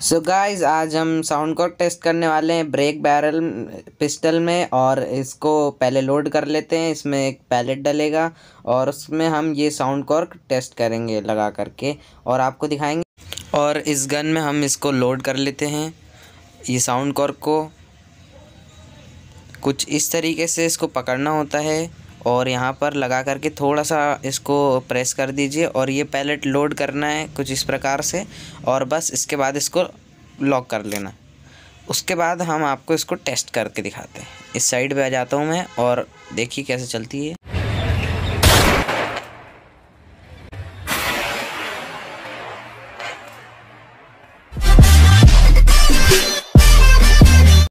सो so guys आज हम sound को टेस्ट करने वाले हैं ब्रेक बैरल पिस्टल में और इसको पहले लोड कर लेते हैं इसमें एक पैलेट डलेगा और उसमें हम ये साउंड कॉर्क टेस्ट करेंगे लगा करके और आपको दिखाएंगे और इस गन में हम इसको लोड कर लेते हैं ये साउंड कॉर्क को कुछ इस तरीके से इसको पकड़ना होता है और यहाँ पर लगा करके थोड़ा सा इसको प्रेस कर दीजिए और ये पैलेट लोड करना है कुछ इस प्रकार से और बस इसके बाद इसको लॉक कर लेना उसके बाद हम आपको इसको टेस्ट करके दिखाते हैं इस साइड पे आ जाता हूँ मैं और देखिए कैसे चलती है